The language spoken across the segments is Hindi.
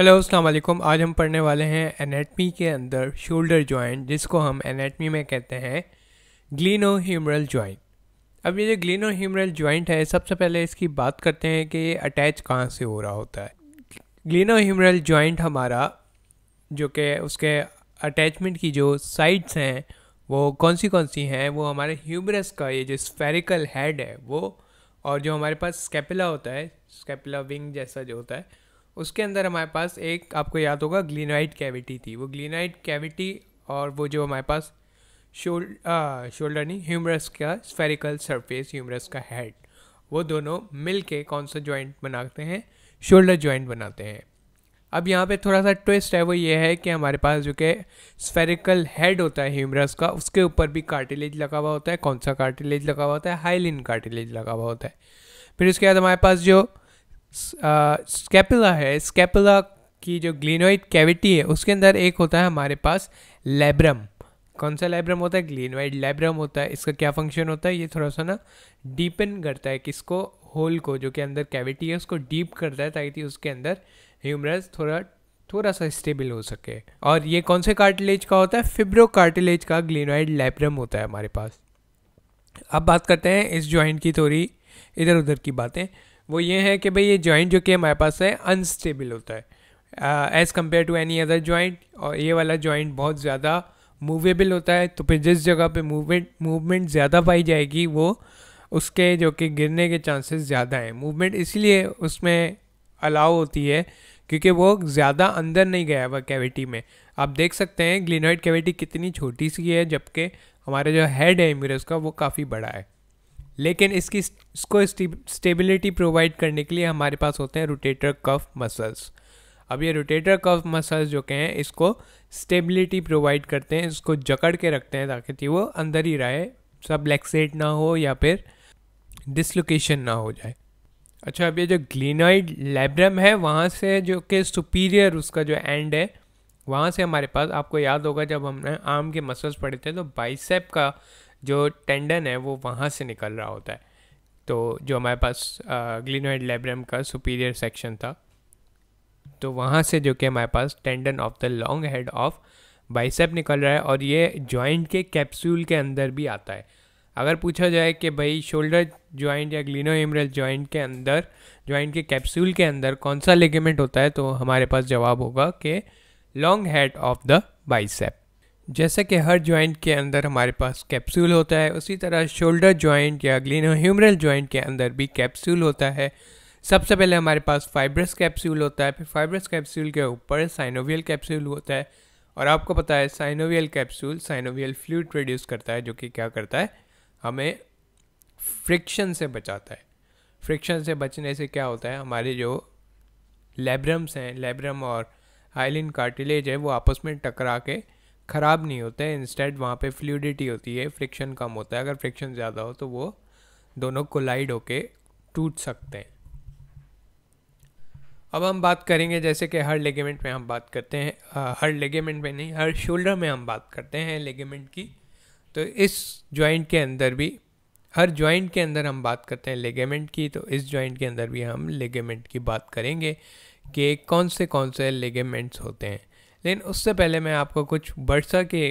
हेलो अस्सलाम वालेकुम आज हम पढ़ने वाले हैं एनाटमी के अंदर शोल्डर जॉइंट जिसको हम एनाटमी में कहते हैं ग्लिनो ह्यूमरल जॉइंट अब ये जो ग्लिनो ह्यूमरल जॉइंट है सबसे पहले इसकी बात करते हैं कि ये अटैच कहाँ से हो रहा होता है ग्लिनो ह्यूमरल जॉइंट हमारा जो कि उसके अटैचमेंट की जो साइड्स हैं वो कौन सी कौन सी हैं वो हमारे ह्यूमरस का ये जो स्फेरिकल हेड है वो और जो हमारे पास स्केपिला होता है स्केपिला विंग जैसा जो होता है उसके अंदर हमारे पास एक आपको याद होगा ग्लिनाइट कैविटी थी वो ग्लिनाइट कैविटी और वो जो हमारे पास शोल्ड शोल्डर नहीं ह्यूमरस का स्फेरिकल सरफेस ह्यूमरस का हेड वो दोनों मिल के कौन सा जॉइंट बनाते हैं शोल्डर जॉइंट बनाते हैं अब यहाँ पे थोड़ा सा ट्विस्ट है वो ये है कि हमारे पास जो कि स्फेरिकल हेड होता है ह्यूमरस का उसके ऊपर भी कार्टिलेज लगा हुआ होता है कौन सा कार्टिलेज लगा हुआ होता है हाइलिन कार्टिलेज लगा हुआ होता है फिर उसके बाद हमारे पास जो स्केपुला है स्केपुला की जो ग्लिनोइड कैविटी है उसके अंदर एक होता है हमारे पास लेब्रम कौन सा लेब्रम होता है ग्लिनोइड लेब्रम होता है इसका क्या फंक्शन होता है ये थोड़ा सा ना डीपन करता है किसको होल को जो कि अंदर कैविटी है उसको डीप करता है ताकि उसके अंदर ह्यूमरस थोड़ा थोड़ा सा स्टेबल हो सके और ये कौन से कार्टिलेज का होता है फिब्रो कार्टिलेज का ग्लिनोइड लेब्रम होता है हमारे पास अब बात करते हैं इस जॉइंट की थोड़ी इधर उधर की बातें वो ये है कि भाई ये जॉइंट जो कि हमारे पास है अनस्टेबल होता है as compare to any other joint और ये वाला जॉइंट बहुत ज़्यादा मूवेबल होता है तो फिर जिस जगह पे मूवमेंट मूवमेंट ज़्यादा पाई जाएगी वो उसके जो कि गिरने के चांसेस ज़्यादा हैं मूवमेंट इसलिए उसमें अलाउ होती है क्योंकि वो ज़्यादा अंदर नहीं गया हुआ कैविटी में आप देख सकते हैं ग्लिनॉइड कैविटी कितनी छोटी सी है जबकि हमारा जो हेड है इम्यूरस का वो काफ़ी बड़ा है लेकिन इसकी इसको स्टेबिलिटी प्रोवाइड करने के लिए हमारे पास होते हैं रोटेटर कफ मसल्स अब ये रोटेटर कफ मसल्स जो के हैं इसको स्टेबिलिटी प्रोवाइड करते हैं इसको जकड़ के रखते हैं ताकि वो अंदर ही रहे सब लेक्सेट ना हो या फिर डिसलोकेशन ना हो जाए अच्छा अब ये जो ग्लिनॉइड लेब्रम है वहाँ से जो कि सुपीरियर उसका जो एंड है वहाँ से हमारे पास आपको याद होगा जब हमने आर्म के मसल्स पढ़े थे तो बाइसेप का जो टेंडन है वो वहाँ से निकल रहा होता है तो जो हमारे पास ग्लिनोइड लेब्रम का सुपीरियर सेक्शन था तो वहाँ से जो कि हमारे पास tendon of the long head of bicep निकल रहा है और ये जॉइंट के कैप्सूल के अंदर भी आता है अगर पूछा जाए कि भाई शोल्डर जॉइंट या ग्लिनो एमरल जॉइंट के अंदर जॉइंट के कैप्सूल के अंदर कौन सा लेगेमेंट होता है तो हमारे पास जवाब होगा कि long head of the bicep जैसे कि हर जॉइंट के अंदर हमारे पास कैप्सूल होता है उसी तरह शोल्डर जॉइंट या ह्यूमरल जॉइंट के अंदर भी कैप्सूल होता है सबसे पहले हमारे पास फाइब्रस कैप्सूल होता है फिर फाइब्रस कैप्सूल के ऊपर साइनोवियल कैप्सूल होता है और आपको पता है synovial capsule synovial fluid produce करता है जो कि क्या करता है हमें फ्रिक्शन से बचाता है फ्रिक्शन से बचने से क्या होता है हमारे जो लेब्रम्स हैं लेब्रम और आइलिन कार्टिलेज है वो आपस में टकरा के ख़राब नहीं होते हैं इंस्टेड वहाँ पे फ्लूडिटी होती है फ्रिक्शन कम होता है अगर फ्रिक्शन ज़्यादा हो तो वो दोनों कोलाइड होके टूट सकते हैं अब हम बात करेंगे जैसे कि हर लेगेमेंट में हम बात करते हैं आ, हर लेगेमेंट में नहीं हर शोल्डर में हम बात करते हैं लेगेमेंट की तो इस जॉइंट के अंदर भी हर जॉइंट के अंदर हम बात करते हैं लेगेमेंट की तो इस जॉइंट के अंदर भी हम लेगेमेंट की बात करेंगे कि कौन से कौन से लेगेमेंट्स होते हैं लेकिन उससे पहले मैं आपको कुछ बर्सा के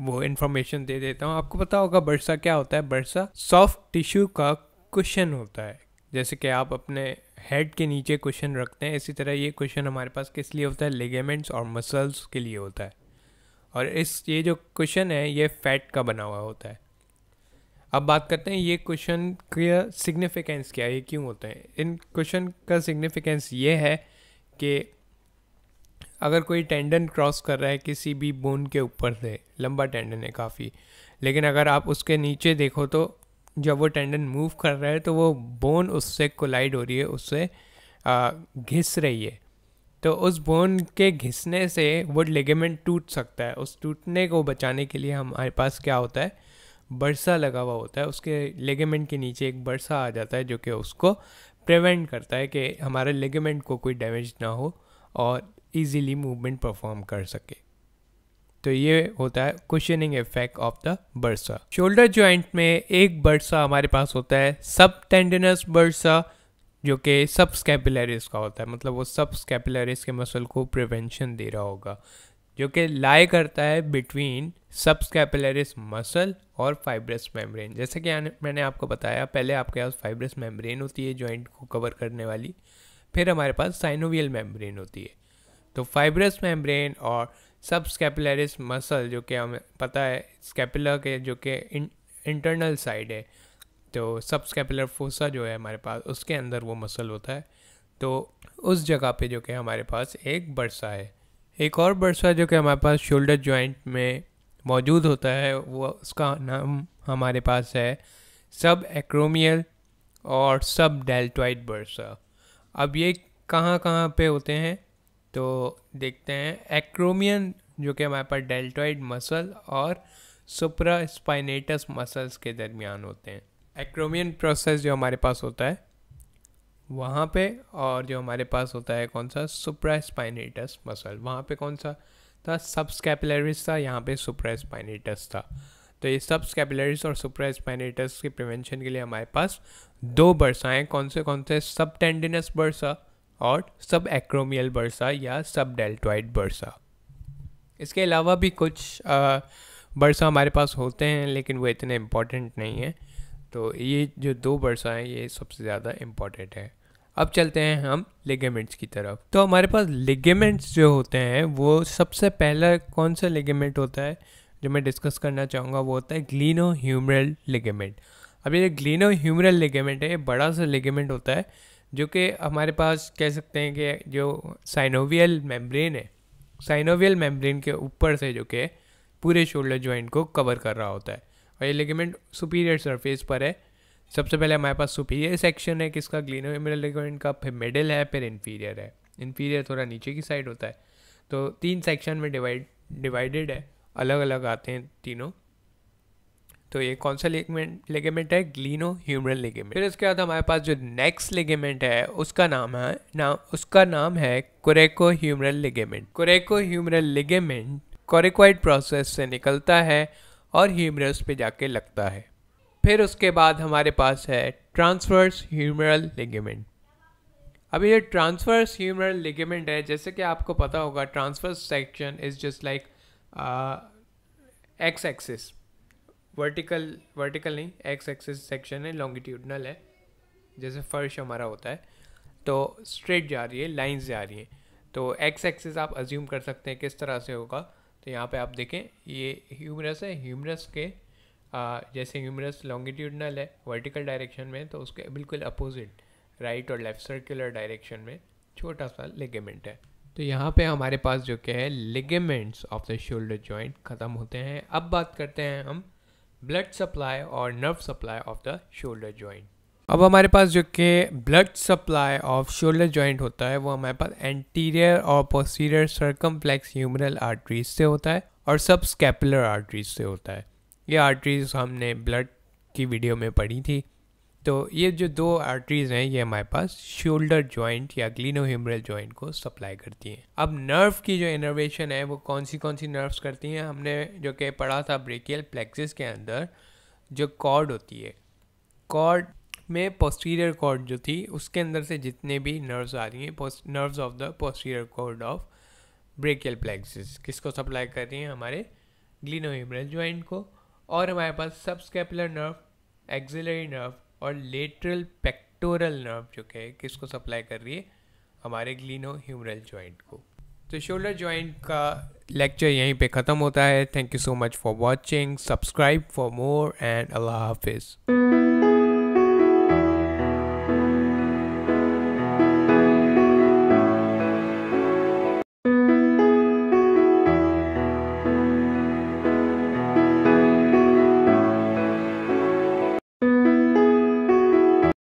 वो इन्फॉर्मेशन दे देता हूँ आपको पता होगा बर्सा क्या होता है बरसा सॉफ्ट टिश्यू का कुशन होता है जैसे कि आप अपने हेड के नीचे कुशन रखते हैं इसी तरह ये कुशन हमारे पास किस लिए होता है लेगेमेंट्स और मसल्स के लिए होता है और इस ये जो कुशन है ये फैट का बना हुआ होता है अब बात करते हैं ये क्वेश्चन का सिग्निफिकेंस क्या है ये क्यों होते हैं इन क्वेश्चन का सिग्निफिकेंस ये है कि अगर कोई टेंडन क्रॉस कर रहा है किसी भी बोन के ऊपर से लंबा टेंडन है काफ़ी लेकिन अगर आप उसके नीचे देखो तो जब वो टेंडन मूव कर रहा है तो वो बोन उससे कोलाइड हो रही है उससे घिस रही है तो उस बोन के घिसने से वो लेगेमेंट टूट सकता है उस टूटने को बचाने के लिए हमारे पास क्या होता है बरसा लगा हुआ होता है उसके लेगेमेंट के नीचे एक बरसा आ जाता है जो कि उसको प्रिवेंट करता है कि हमारे लेगेमेंट को कोई डैमेज ना हो और ईजीली मूवमेंट परफॉर्म कर सके तो ये होता है cushioning effect of the bursa shoulder joint में एक बर्सा हमारे पास होता है सब टेंडनस बर्सा जो कि सब स्कैपुलरिस का होता है मतलब वो सब स्कैपुलरिस के मसल को प्रिवेंशन दे रहा होगा जो कि लाई करता है बिटवीन सब स्कैपुलरिस मसल और फाइब्रस मेम्ब्रेन जैसे कि मैंने आपको बताया पहले आपके पास फाइब्रस मेम्ब्रेन होती है जॉइंट को कवर करने वाली फिर हमारे पास साइनोवियल मेम्ब्रेन होती है तो फाइब्रस मेम्ब्रेन और सब मसल जो कि हमें पता है स्कैपुलर के जो कि इंटरनल साइड है तो सब फोसा जो है हमारे पास उसके अंदर वो मसल होता है तो उस जगह पे जो कि हमारे पास एक बरसा है एक और बरसा जो कि हमारे पास शोल्डर जॉइंट में मौजूद होता है वो उसका नाम हमारे पास है सब एक्रोमियल और सब डेल्टॉइड बर्सा अब ये कहाँ कहाँ पे होते हैं तो देखते हैं एक्रोमियन जो कि हमारे पास डेल्टॉइड मसल और सुप्रा स्पाइनेटस मसल्स के दरमियान होते हैं एक्रोमियन प्रोसेस जो हमारे पास होता है वहाँ पे और जो हमारे पास होता है कौन सा सुप्रा स्पाइनेटस मसल वहाँ पे कौन सा था सबस्कैपुलरिस था यहाँ पे सुप्रा स्पाइनेटस था तो ये सब स्कैपलरिस और सुप्रा स्पाइनेटस के प्रिवेंशन के लिए हमारे पास दो बर्सा हैं कौन से कौन से सब टेंडिनस बर्सा और सब एक्रोमियल बर्सा या सब डेल्टॉइड बर्सा इसके अलावा भी कुछ बर्सा हमारे पास होते हैं लेकिन वो इतने इम्पॉर्टेंट नहीं हैं तो ये जो दो बर्सा हैं ये सबसे ज़्यादा इम्पॉर्टेंट है अब चलते हैं हम लिगेमेंट्स की तरफ तो हमारे पास लिगेमेंट्स जो होते हैं वो सबसे पहला कौन सा लिगेमेंट होता है जो मैं डिस्कस करना चाहूँगा वो होता है ग्लिनो ह्यूमरल लिगेमेंट अब ये ग्लिनो ह्यूमरल लिगेमेंट है ये बड़ा सा लिगेमेंट होता है जो कि हमारे पास कह सकते हैं कि जो साइनोवियल मेम्ब्रेन है साइनोवियल मेम्ब्रेन के ऊपर से जो कि पूरे शोल्डर जॉइंट को कवर कर रहा होता है और ये लिगामेंट सुपीरियर सरफेस पर है सबसे पहले हमारे पास सुपीरियर सेक्शन है किसका ग्लिनोमेरल लिगामेंट का फिर मिडिल है फिर इन्फीरियर है इन्फीरियर थोड़ा नीचे की साइड होता है तो तीन सेक्शन में डिवाइड डिवाइडेड है अलग अलग आते हैं तीनों तो ये कौन सा लेगमेंट लेगेमेंट है ग्लिनो ह्यूमरल लेगेमेंट फिर इसके बाद हमारे पास जो नेक्स्ट लेगेमेंट है उसका नाम है नाम उसका नाम है coracohumeral ligament coracohumeral ligament coracoid process से निकलता है और ह्यूमरस पे जाके लगता है फिर उसके बाद हमारे पास है ट्रांसवर्स ह्यूमरल लेगेमेंट अब ये ट्रांसवर्स ह्यूमरल लेगेमेंट है जैसे कि आपको पता होगा transverse section is just like X axis vertical vertical नहीं एक्स एक्सिस सेक्शन है लॉन्गिट्यूडनल है जैसे फर्श हमारा होता है तो स्ट्रेट जा रही है लाइंस जा रही हैं तो एक्स एक्सिस आप अज्यूम कर सकते हैं किस तरह से होगा तो यहाँ पे आप देखें ये ह्यूमरस है ह्यूमरस के आ, जैसे ह्यूमरस लॉन्गिट्यूडनल है वर्टिकल डायरेक्शन में तो उसके बिल्कुल अपोजिट राइट और लेफ्ट सर्कुलर डायरेक्शन में छोटा सा लिगेमेंट है तो यहाँ पे हमारे पास जो क्या है ligaments of the shoulder joint ख़त्म होते हैं अब बात करते हैं हम ब्लड सप्लाई और nerve supply of the shoulder joint अब हमारे पास जो कि blood supply of shoulder joint होता है वो हमारे पास एंटीरियर और पोस्टीरियर सर्कमफ्लेक्स ह्यूमरल आर्टरीज से होता है और सब स्कैपुलर आर्टरीज से होता है ये आर्टरीज हमने ब्लड की वीडियो में पढ़ी थी तो ये जो दो आर्टरीज हैं ये हमारे पास शोल्डर जॉइंट या ग्लिनोहिमरल जॉइंट को सप्लाई करती हैं अब नर्व की जो इनर्वेशन है वो कौन सी कौन सी नर्व्स करती हैं हमने जो कि पढ़ा था ब्रेकियल प्लेक्सिस के अंदर जो कॉर्ड होती है कॉर्ड में पोस्टीरियर कॉर्ड जो थी उसके अंदर से जितने भी नर्व्स आ रही हैं nerves of the posterior cord of brachial plexus किसको सप्लाई कर रही हैं हमारे ग्लिनोहिमरल जॉइंट को और हमारे पास सबस्केपुलर नर्व एक्सिलरी नर्व और लेटरल पेक्टोरल नर्व जो है किसको सप्लाई कर रही है हमारे ग्लिनो ह्यूमरल जॉइंट को तो शोल्डर जॉइंट का लेक्चर यहीं पे ख़त्म होता है thank you so much for watching subscribe for more and अल्लाह हाफिज़